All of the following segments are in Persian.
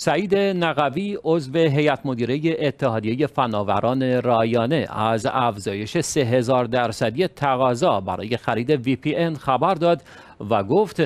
سعید نقوی عضو هیئت مدیره اتحادیه فناوران رایانه از افزایش 3000 درصدی تقاضا برای خرید VPN خبر داد و گفت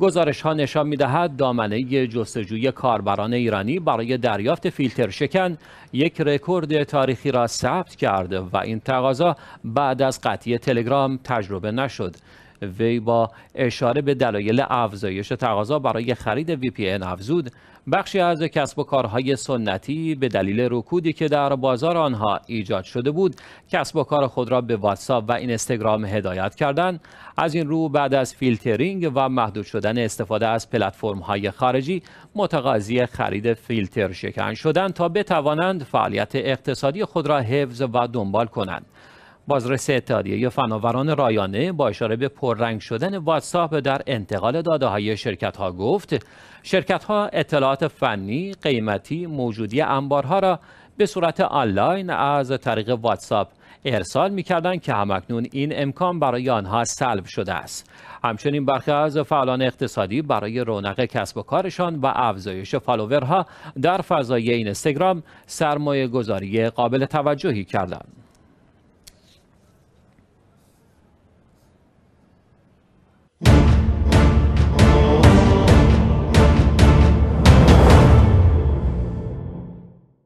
گزارش ها نشان می دامنه جستجوی کاربران ایرانی برای دریافت فیلتر شکن یک رکورد تاریخی را ثبت کرد و این تقاضا بعد از قطعی تلگرام تجربه نشد. وی با اشاره به دلایل افزایش تقاضا برای خرید وی پی افزود بخشی از کسب و کارهای سنتی به دلیل رکودی که در بازار آنها ایجاد شده بود کسب و کار خود را به واتساپ و اینستاگرام هدایت کردند از این رو بعد از فیلترینگ و محدود شدن استفاده از پلتفرم های خارجی متقاضی خرید فیلتر شکن شدند تا بتوانند فعالیت اقتصادی خود را حفظ و دنبال کنند بازرس اتحادیه یا فناوران رایانه با اشاره به پررنگ شدن واتساپ در انتقال داده های شرکت ها گفت شرکت ها اطلاعات فنی، قیمتی، موجودی انبارها را به صورت آنلاین از طریق واتساپ ارسال میکردند که همکنون این امکان برای آنها سلب شده است همچنین برخی از فعالان اقتصادی برای رونق کسب و کارشان و افزایش فالوورها در فضای این اینستاگرام سرمایه گذاری قابل توجهی کردند